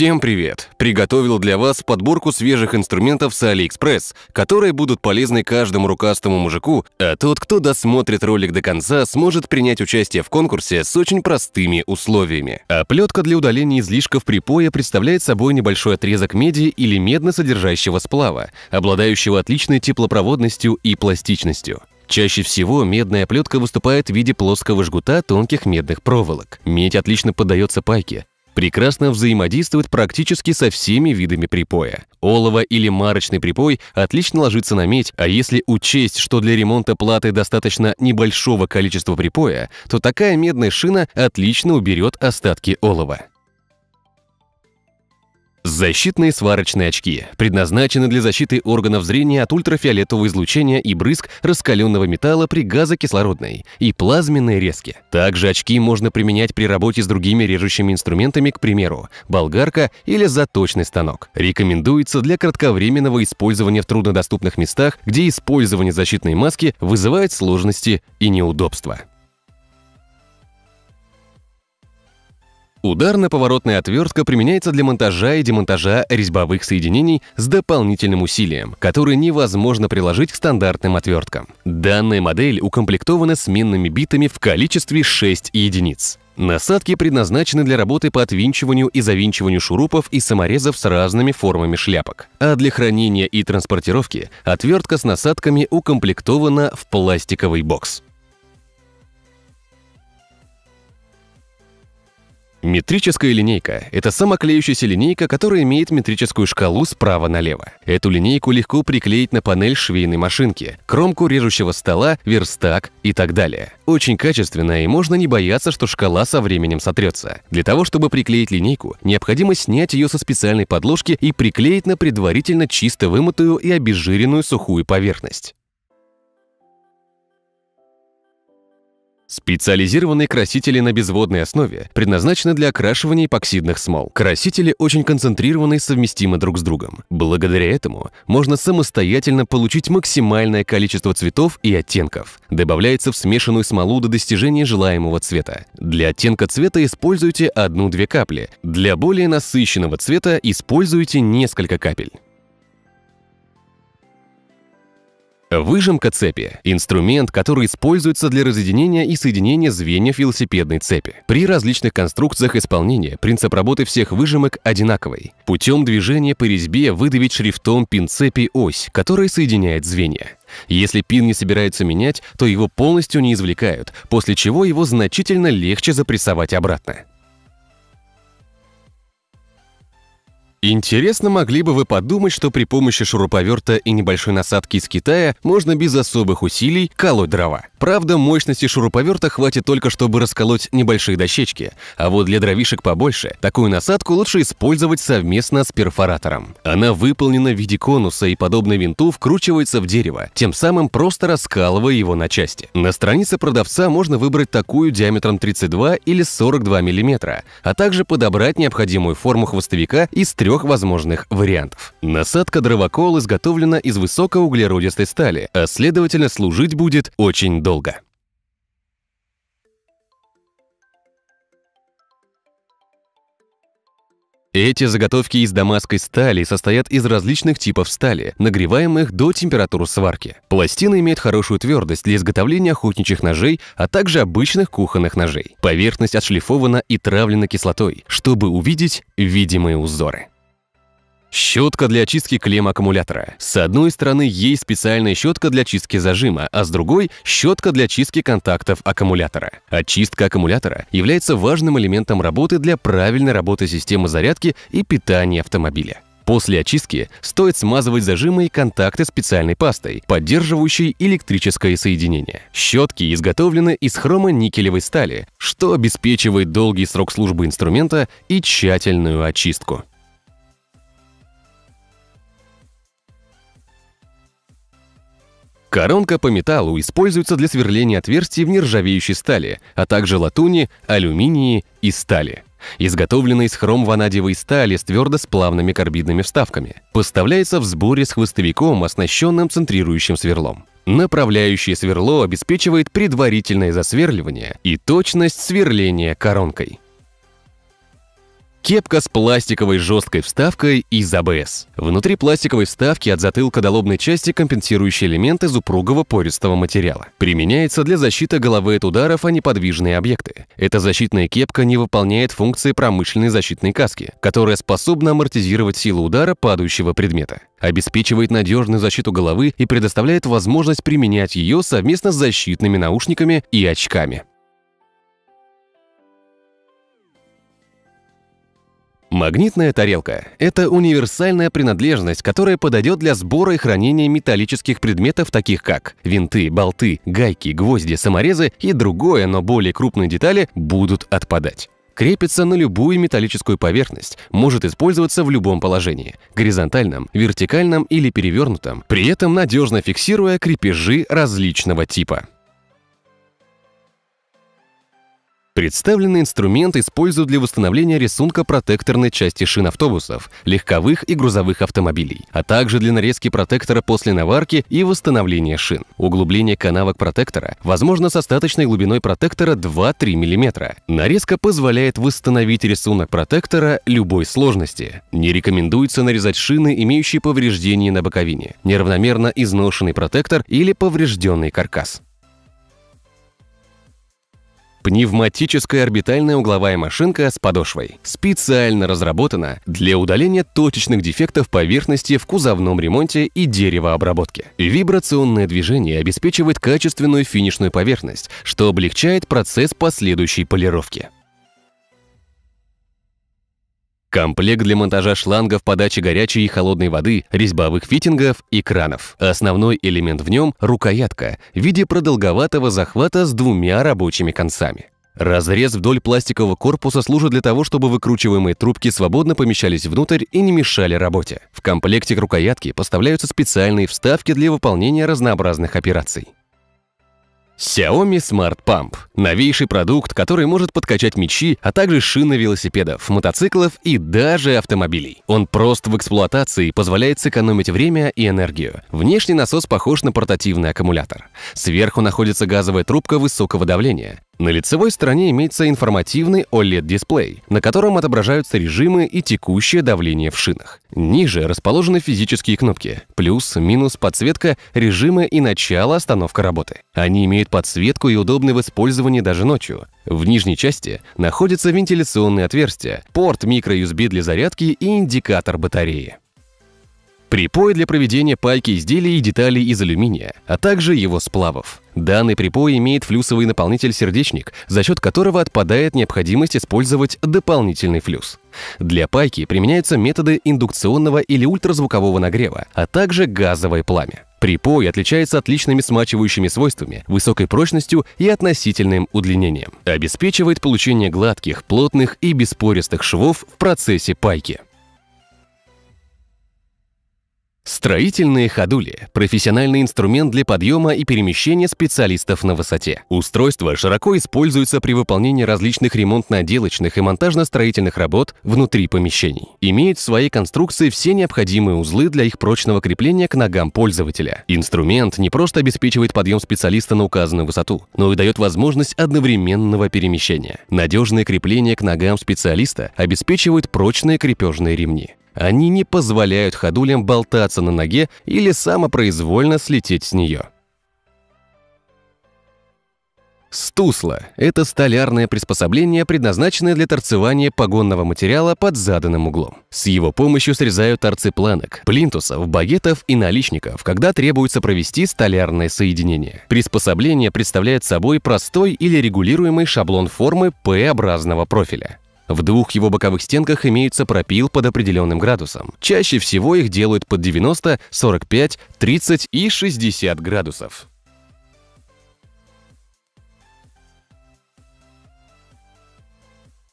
Всем привет! Приготовил для вас подборку свежих инструментов с AliExpress, которые будут полезны каждому рукастому мужику, а тот, кто досмотрит ролик до конца, сможет принять участие в конкурсе с очень простыми условиями. Оплетка для удаления излишков припоя представляет собой небольшой отрезок меди или медно-содержащего сплава, обладающего отличной теплопроводностью и пластичностью. Чаще всего медная оплетка выступает в виде плоского жгута тонких медных проволок. Медь отлично поддается пайке, прекрасно взаимодействует практически со всеми видами припоя. Олово или марочный припой отлично ложится на медь, а если учесть, что для ремонта платы достаточно небольшого количества припоя, то такая медная шина отлично уберет остатки олова. Защитные сварочные очки предназначены для защиты органов зрения от ультрафиолетового излучения и брызг раскаленного металла при газокислородной и плазменной резке. Также очки можно применять при работе с другими режущими инструментами, к примеру, болгарка или заточный станок. Рекомендуется для кратковременного использования в труднодоступных местах, где использование защитной маски вызывает сложности и неудобства. Ударно-поворотная отвертка применяется для монтажа и демонтажа резьбовых соединений с дополнительным усилием, которое невозможно приложить к стандартным отверткам. Данная модель укомплектована сменными битами в количестве 6 единиц. Насадки предназначены для работы по отвинчиванию и завинчиванию шурупов и саморезов с разными формами шляпок. А для хранения и транспортировки отвертка с насадками укомплектована в пластиковый бокс. Метрическая линейка – это самоклеющаяся линейка, которая имеет метрическую шкалу справа налево. Эту линейку легко приклеить на панель швейной машинки, кромку режущего стола, верстак и так далее. Очень качественная и можно не бояться, что шкала со временем сотрется. Для того, чтобы приклеить линейку, необходимо снять ее со специальной подложки и приклеить на предварительно чисто вымытую и обезжиренную сухую поверхность. Специализированные красители на безводной основе предназначены для окрашивания эпоксидных смол. Красители очень концентрированы и совместимы друг с другом. Благодаря этому можно самостоятельно получить максимальное количество цветов и оттенков. Добавляется в смешанную смолу до достижения желаемого цвета. Для оттенка цвета используйте одну-две капли. Для более насыщенного цвета используйте несколько капель. Выжимка цепи – инструмент, который используется для разъединения и соединения звеньев велосипедной цепи. При различных конструкциях исполнения принцип работы всех выжимок одинаковый. Путем движения по резьбе выдавить шрифтом пин цепи ось, которая соединяет звенья. Если пин не собираются менять, то его полностью не извлекают, после чего его значительно легче запрессовать обратно. Интересно могли бы вы подумать, что при помощи шуруповерта и небольшой насадки из Китая можно без особых усилий колоть дрова. Правда, мощности шуруповерта хватит только, чтобы расколоть небольшие дощечки, а вот для дровишек побольше такую насадку лучше использовать совместно с перфоратором. Она выполнена в виде конуса и подобно винту вкручивается в дерево, тем самым просто раскалывая его на части. На странице продавца можно выбрать такую диаметром 32 или 42 мм, а также подобрать необходимую форму хвостовика из трех возможных вариантов. Насадка дровокол изготовлена из высокоуглеродистой стали, а следовательно служить будет очень долго долго. Эти заготовки из дамасской стали состоят из различных типов стали, нагреваемых до температуры сварки. Пластины имеют хорошую твердость для изготовления охотничьих ножей, а также обычных кухонных ножей. Поверхность отшлифована и травлена кислотой, чтобы увидеть видимые узоры. Щетка для очистки клемм аккумулятора. С одной стороны есть специальная щетка для чистки зажима, а с другой – щетка для чистки контактов аккумулятора. Очистка аккумулятора является важным элементом работы для правильной работы системы зарядки и питания автомобиля. После очистки стоит смазывать зажимы и контакты специальной пастой, поддерживающей электрическое соединение. Щетки изготовлены из хромо-никелевой стали, что обеспечивает долгий срок службы инструмента и тщательную очистку. Коронка по металлу используется для сверления отверстий в нержавеющей стали, а также латуни, алюминии и стали. Изготовлена из хромванадиевой стали с твердосплавными карбидными вставками. Поставляется в сборе с хвостовиком, оснащенным центрирующим сверлом. Направляющее сверло обеспечивает предварительное засверливание и точность сверления коронкой. Кепка с пластиковой жесткой вставкой из АБС. Внутри пластиковой вставки от затылка до лобной части компенсирующий элемент из упругого пористого материала. Применяется для защиты головы от ударов о неподвижные объекты. Эта защитная кепка не выполняет функции промышленной защитной каски, которая способна амортизировать силу удара падающего предмета. Обеспечивает надежную защиту головы и предоставляет возможность применять ее совместно с защитными наушниками и очками. Магнитная тарелка – это универсальная принадлежность, которая подойдет для сбора и хранения металлических предметов, таких как винты, болты, гайки, гвозди, саморезы и другое, но более крупные детали будут отпадать. Крепится на любую металлическую поверхность, может использоваться в любом положении – горизонтальном, вертикальном или перевернутом, при этом надежно фиксируя крепежи различного типа. Представленный инструмент используют для восстановления рисунка протекторной части шин автобусов, легковых и грузовых автомобилей, а также для нарезки протектора после наварки и восстановления шин. Углубление канавок протектора возможно с остаточной глубиной протектора 2-3 мм. Нарезка позволяет восстановить рисунок протектора любой сложности. Не рекомендуется нарезать шины, имеющие повреждения на боковине, неравномерно изношенный протектор или поврежденный каркас пневматическая орбитальная угловая машинка с подошвой. Специально разработана для удаления точечных дефектов поверхности в кузовном ремонте и деревообработке. Вибрационное движение обеспечивает качественную финишную поверхность, что облегчает процесс последующей полировки. Комплект для монтажа шлангов подачи горячей и холодной воды, резьбовых фитингов и кранов. Основной элемент в нем – рукоятка в виде продолговатого захвата с двумя рабочими концами. Разрез вдоль пластикового корпуса служит для того, чтобы выкручиваемые трубки свободно помещались внутрь и не мешали работе. В комплекте к рукоятке поставляются специальные вставки для выполнения разнообразных операций. Xiaomi Smart Pump – новейший продукт, который может подкачать мячи, а также шины велосипедов, мотоциклов и даже автомобилей. Он прост в эксплуатации и позволяет сэкономить время и энергию. Внешний насос похож на портативный аккумулятор. Сверху находится газовая трубка высокого давления. На лицевой стороне имеется информативный OLED-дисплей, на котором отображаются режимы и текущее давление в шинах. Ниже расположены физические кнопки – плюс, минус, подсветка, режимы и начало остановка работы. Они имеют подсветку и удобны в использовании даже ночью. В нижней части находятся вентиляционные отверстия, порт USB для зарядки и индикатор батареи. Припой для проведения пайки изделий и деталей из алюминия, а также его сплавов. Данный припой имеет флюсовый наполнитель сердечник, за счет которого отпадает необходимость использовать дополнительный флюс. Для пайки применяются методы индукционного или ультразвукового нагрева, а также газовое пламя. Припой отличается отличными смачивающими свойствами, высокой прочностью и относительным удлинением. Обеспечивает получение гладких, плотных и беспористых швов в процессе пайки. Строительные ходули – профессиональный инструмент для подъема и перемещения специалистов на высоте. Устройство широко используется при выполнении различных ремонтно-отделочных и монтажно-строительных работ внутри помещений. Имеет в своей конструкции все необходимые узлы для их прочного крепления к ногам пользователя. Инструмент не просто обеспечивает подъем специалиста на указанную высоту, но и дает возможность одновременного перемещения. Надежное крепление к ногам специалиста обеспечивает прочные крепежные ремни. Они не позволяют ходулям болтаться на ноге или самопроизвольно слететь с нее. Стусло – это столярное приспособление, предназначенное для торцевания погонного материала под заданным углом. С его помощью срезают торцы планок, плинтусов, багетов и наличников, когда требуется провести столярное соединение. Приспособление представляет собой простой или регулируемый шаблон формы п образного профиля. В двух его боковых стенках имеются пропил под определенным градусом. Чаще всего их делают под 90, 45, 30 и 60 градусов.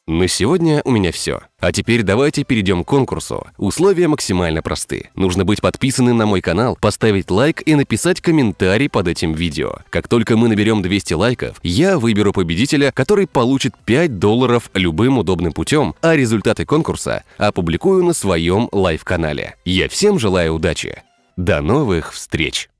На сегодня у меня все. А теперь давайте перейдем к конкурсу. Условия максимально просты. Нужно быть подписанным на мой канал, поставить лайк и написать комментарий под этим видео. Как только мы наберем 200 лайков, я выберу победителя, который получит 5 долларов любым удобным путем, а результаты конкурса опубликую на своем лайв-канале. Я всем желаю удачи. До новых встреч!